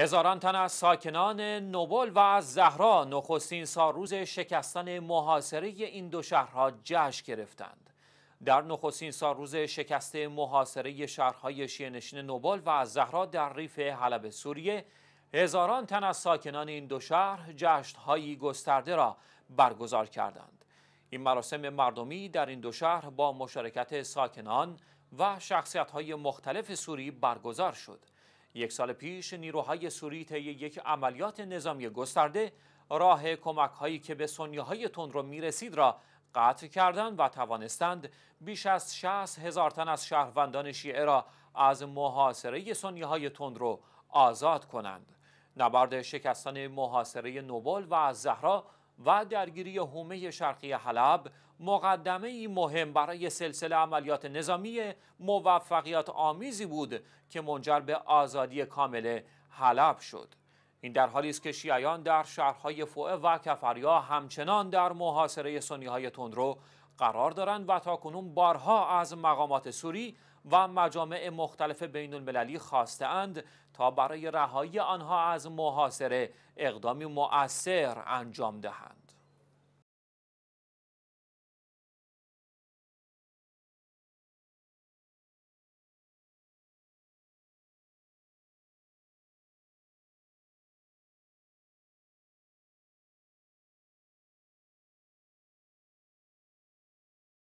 هزاران تن از ساکنان نوبل و زهرا نخستین روز شکستن محاصره این دو شهرها جشن گرفتند در نخستین روز شکست محاصره شهرهای شیهنشین نوبل و زهرا در ریف حلب سوریه هزاران تن از ساکنان این دو شهر جشنهایی گسترده را برگزار کردند این مراسم مردمی در این دو شهر با مشارکت ساکنان و شخصیت‌های مختلف سوری برگزار شد یک سال پیش نیروهای سوری طی یک عملیات نظامی گسترده راه کمک هایی که به سنیه های تند رو میرسید را قطع کردند و توانستند بیش از 60 هزار تن از شهروندان شیعه را از محاصره سنیه های تند رو آزاد کنند. نبرد شکستن محاصره نوبل و زهرا و درگیری حومه شرقی حلب مقدمه ای مهم برای سلسله عملیات نظامی موفقیت آمیزی بود که منجر به آزادی کامل حلب شد این در حالی است که شیعیان در شهرهای فوعه و کفریا همچنان در محاصره های تندرو قرار دارند و تاکنون بارها از مقامات سوری و مجامع مختلف بین المللی خواسته اند تا برای رهایی آنها از محاصره اقدامی مؤثر انجام دهند.